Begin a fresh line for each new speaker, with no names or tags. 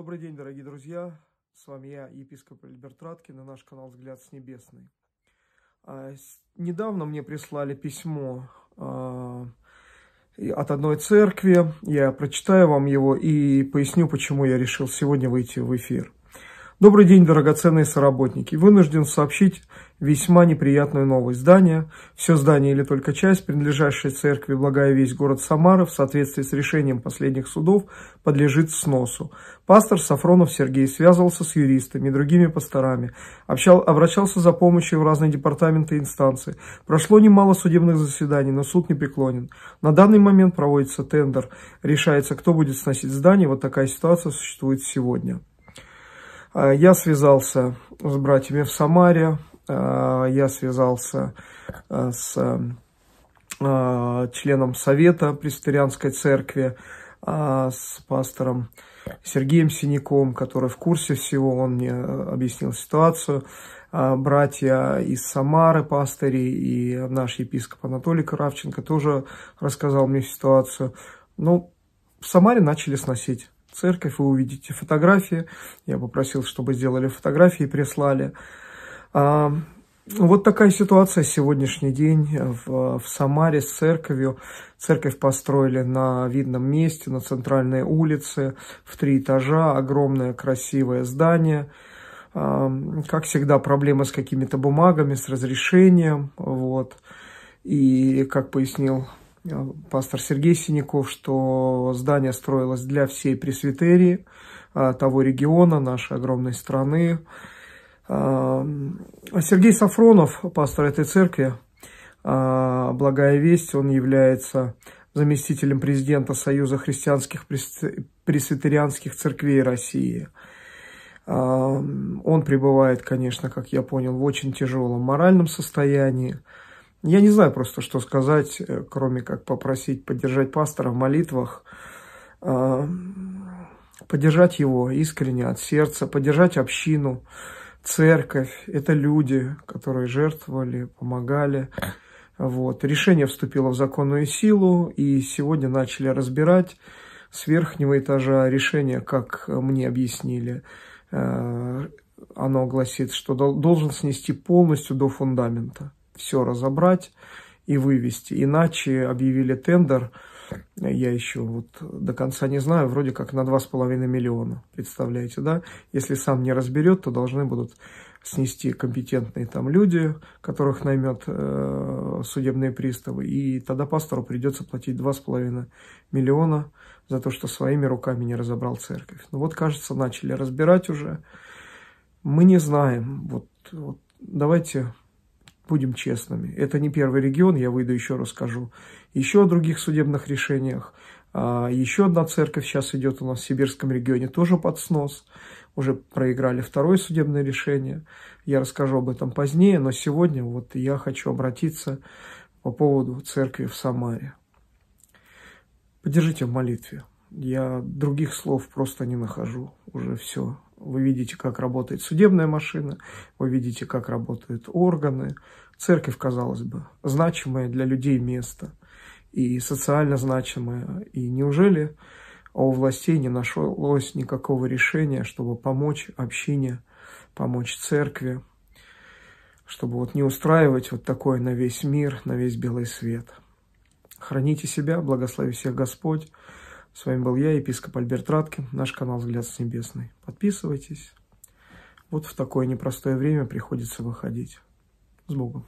Добрый день, дорогие друзья! С вами я, епископ Альберт Раткин, и наш канал «Взгляд с небесной». А, недавно мне прислали письмо а, от одной церкви. Я прочитаю вам его и поясню, почему я решил сегодня выйти в эфир. Добрый день, дорогоценные соработники. Вынужден сообщить весьма неприятную новость. Здание, все здание или только часть, принадлежащая церкви, благая весь город Самара, в соответствии с решением последних судов, подлежит сносу. Пастор Сафронов Сергей связывался с юристами другими пасторами, общал, обращался за помощью в разные департаменты и инстанции. Прошло немало судебных заседаний, но суд не преклонен. На данный момент проводится тендер, решается, кто будет сносить здание. Вот такая ситуация существует сегодня. А, я связался с братьями в Самаре, а, я связался а, с членом Совета Пресвитерианской Церкви, с пастором Сергеем Синяком, который в курсе всего, он мне объяснил ситуацию. Братья из Самары, пастыри и наш епископ Анатолий Кравченко тоже рассказал мне ситуацию. Ну, в Самаре начали сносить церковь, вы увидите фотографии. Я попросил, чтобы сделали фотографии и прислали. А, вот такая ситуация сегодняшний день в, Самаре с церковью. Церковь построили на видном месте, на центральной улице, в три этажа, огромное красивое здание. А, как всегда, проблемы с какими-то бумагами, с разрешением. Вот. И, как пояснил пастор Сергей Синяков, что здание строилось для всей пресвитерии а, того региона, нашей огромной страны. А, а Сергей Сафронов, пастор этой церкви, благая весть, он является заместителем президента Союза христианских пресвитерианских церквей России. Он пребывает, конечно, как я понял, в очень тяжелом моральном состоянии. Я не знаю просто, что сказать, э, кроме как попросить поддержать пастора в молитвах, а, поддержать его искренне от сердца, поддержать общину, церковь. Это люди, которые жертвовали, помогали. Вот. Решение вступило в законную силу, и сегодня начали разбирать с верхнего этажа решение, как мне объяснили. Э, оно гласит, что должен снести полностью до фундамента все разобрать и вывести. Иначе объявили тендер, я еще вот до конца не знаю, вроде как на 2,5 миллиона, представляете, да? Если сам не разберет, то должны будут снести компетентные там люди, которых наймет э, судебные приставы, и тогда пастору придется платить 2,5 миллиона за то, что своими руками не разобрал церковь. Ну вот, кажется, начали разбирать уже. Мы не знаем. Вот, вот давайте Будем честными. Это не первый регион, я выйду еще расскажу. Еще о других судебных решениях. А, еще одна церковь сейчас идет у нас в сибирском регионе, тоже под снос. Уже проиграли второе судебное решение. Я расскажу об этом позднее, но сегодня вот я хочу обратиться по поводу церкви в Самаре. Поддержите в молитве. Я других слов просто не нахожу. Уже все. Вы видите, как работает судебная машина, вы видите, как работают органы. Церковь, казалось бы, значимое для людей место и социально значимое. И неужели у властей не нашлось никакого решения, чтобы помочь общине, помочь церкви, чтобы вот не устраивать вот такое на весь мир, на весь белый свет. Храните себя, благослови всех Господь. С вами был я, епископ Альберт Радкин, наш канал «Взгляд с небесной». Подписывайтесь. Вот в такое непростое время приходится выходить. С Богом!